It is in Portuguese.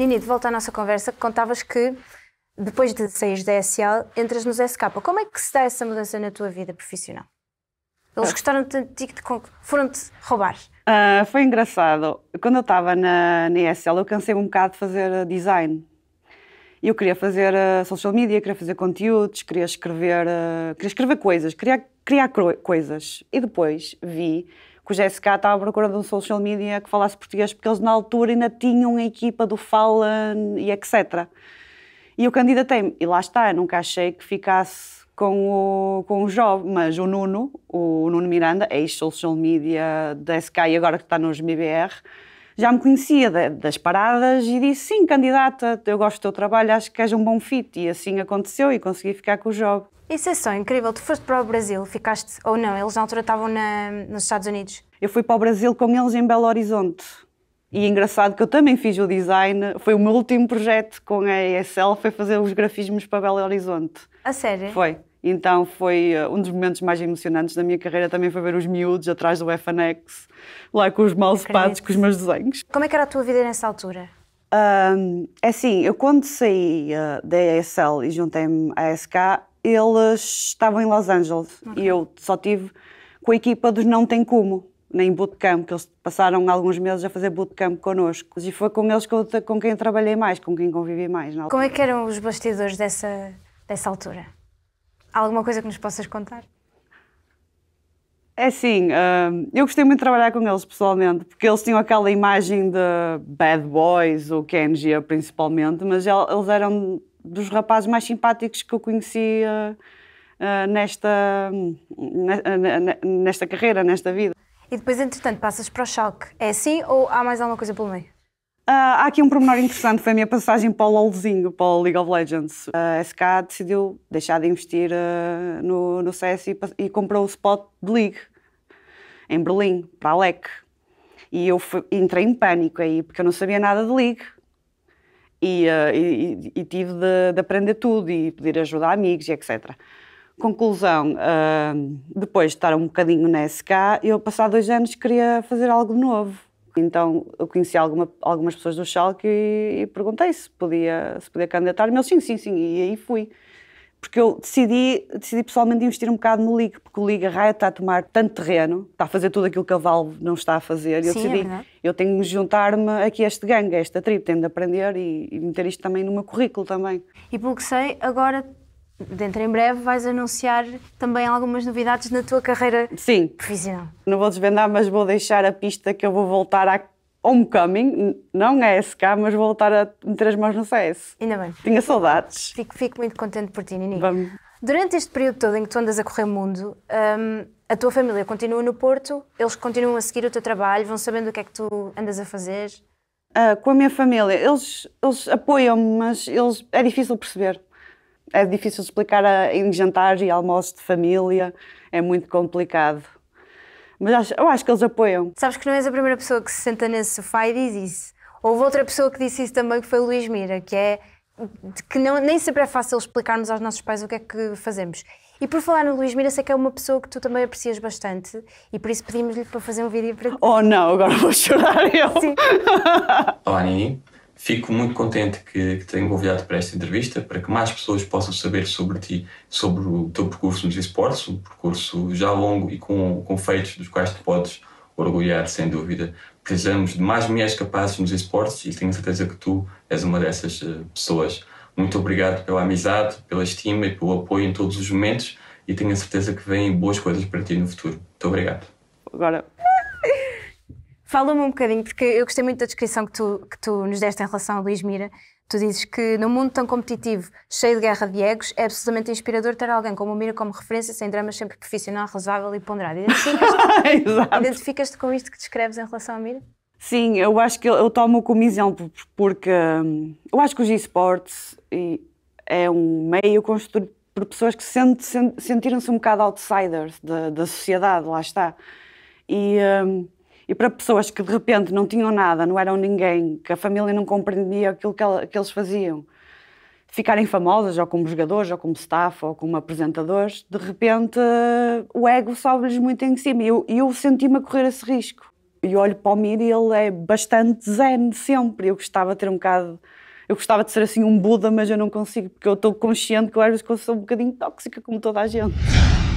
Nini, de volta à nossa conversa, contavas que depois de sair da SL, entras nos SK. Como é que se dá essa mudança na tua vida profissional? Eles ah. gostaram de ti, foram-te roubar. Uh, foi engraçado. Quando eu estava na, na ESL, eu cansei um bocado de fazer ah, design. Eu queria fazer uh, social media, queria fazer conteúdos, queria escrever, uh, queria escrever coisas, queria criar coisas. E depois vi que o GSK estava à procura de um social media que falasse português, porque eles na altura ainda tinham a equipa do Fala e etc. E eu candidatei-me. E lá está, nunca achei que ficasse com o, com o jovem, mas o Nuno, o Nuno Miranda, ex-social media da SK e agora que está nos MBR, já me conhecia de, das paradas e disse, sim, candidata, eu gosto do teu trabalho, acho que és um bom fit. E assim aconteceu e consegui ficar com o jovem isso é só incrível. Tu foste para o Brasil, ficaste. Ou não, eles na altura estavam na, nos Estados Unidos. Eu fui para o Brasil com eles em Belo Horizonte. E é engraçado que eu também fiz o design, foi o meu último projeto com a ESL, foi fazer os grafismos para Belo Horizonte. A sério? Foi. Então foi uh, um dos momentos mais emocionantes da minha carreira também foi ver os miúdos atrás do FNX, lá com os mousepads, com os meus desenhos. Como é que era a tua vida nessa altura? Um, é assim, eu quando saí uh, da ESL e juntei-me à SK, eles estavam em Los Angeles okay. e eu só tive com a equipa dos Não Tem Como, nem bootcamp, que eles passaram alguns meses a fazer bootcamp connosco. E foi com eles que eu, com quem trabalhei mais, com quem convivi mais. Como é que eram os bastidores dessa, dessa altura? Há alguma coisa que nos possas contar? É assim, hum, eu gostei muito de trabalhar com eles pessoalmente, porque eles tinham aquela imagem de bad boys, o Kenji principalmente, mas eles eram dos rapazes mais simpáticos que eu conheci eh, nesta, nesta carreira, nesta vida. E depois, entretanto, passas para o Schalke. É assim ou há mais alguma coisa pelo meio? Uh, há aqui um pormenor interessante, foi a minha passagem para o LOLzinho, para o League of Legends. A SK decidiu deixar de investir uh, no, no CS e, e, comprou o spot de League, em Berlim, para a LEC. E eu fui, entrei em pânico aí, porque eu não sabia nada de League. Eh, e, e, e tive de, de, aprender tudo e pedir ajuda a amigos e etc. Conclusão, uh, depois de estar um bocadinho na SK, eu passado dois anos queria fazer algo novo. Então eu conheci alguma, algumas pessoas do Schalke e, e perguntei se podia, se podia candidatar. me eles, sim, sim, sim, e aí fui porque eu decidi, decidi pessoalmente investir um bocado no Liga, porque o Liga Raia está a tomar tanto terreno, está a fazer tudo aquilo que a Valve não está a fazer. E eu Sim, é decidi, é eu tenho de juntar-me aqui a este gangue, a esta tribo, tenho de aprender e, e, meter isto também no meu currículo também. E pelo que sei, agora, dentro em breve, vais anunciar também algumas novidades na tua carreira Sim. profissional. Não vou desvendar, mas vou deixar a pista que eu vou voltar à Homecoming, não é SK, mas vou voltar a meter as mãos no CS. Ainda bem. Tinha saudades. Fico, fico muito contente por ti, Nini. Vamos. Durante este período todo em que tu andas a correr o mundo, um, a tua família continua no Porto, eles continuam a seguir o teu trabalho, vão sabendo o que é que tu andas a fazer? Uh, com a minha família, eles, eles apoiam-me, mas eles, é difícil perceber. É difícil explicar a, em jantares e almoços de família, é muito complicado. Mas acho, eu acho que eles apoiam. Sabes que não és a primeira pessoa que se senta nesse sofá e diz isso. Houve outra pessoa que disse isso também, que foi o Luís Mira, que é que não, nem sempre é fácil explicarmos aos nossos pais o que é que fazemos. E por falar no Luís Mira, sei que é uma pessoa que tu também aprecias bastante e por isso pedimos-lhe para fazer um vídeo para ti. Oh não, agora vou chorar eu. Sim. Olá, Nini. Fico muito contente que, que tenho convidado para esta entrevista, para que mais pessoas possam saber sobre ti, sobre o teu percurso nos esportes, um percurso já longo e com, com feitos dos quais te podes orgulhar, sem dúvida. Precisamos de mais mulheres capazes nos esportes e tenho certeza que tu és uma dessas eh, pessoas. Muito obrigado pela amizade, pela estima e pelo apoio em todos os momentos e tenho a certeza que vêm boas coisas para ti no futuro. Muito obrigado. Agora. Fala-me um bocadinho, porque eu gostei muito da descrição que tu, que tu nos deste em relação a Luís Mira. Tu dizes que num mundo tão competitivo, cheio de guerra de egos, é absolutamente inspirador ter alguém como o Mira como referência, sem drama, sempre profissional, razoável e ponderado. Identificas-te identificas com isto que descreves em relação a Mira? Sim, eu acho que eu tomo como exemplo porque hum, eu acho que os sports é um meio construído por pessoas que sent, sent, sentiram-se um bocado outsiders da, da sociedade, lá está. E... Hum, e para pessoas que de repente não tinham nada, não eram ninguém, que a família não compreendia aquilo que, ela, que eles faziam, ficarem famosas, ou como jogadores, ou como staff, ou como apresentadores, de repente o ego sobe-lhes muito em cima. E eu, eu senti-me a correr esse risco. E olho para o Mir e ele é bastante zen sempre. Eu gostava de ter um bocado. Eu gostava de ser assim um Buda, mas eu não consigo, porque eu estou consciente que eu às vezes sou um bocadinho tóxica, como toda a gente.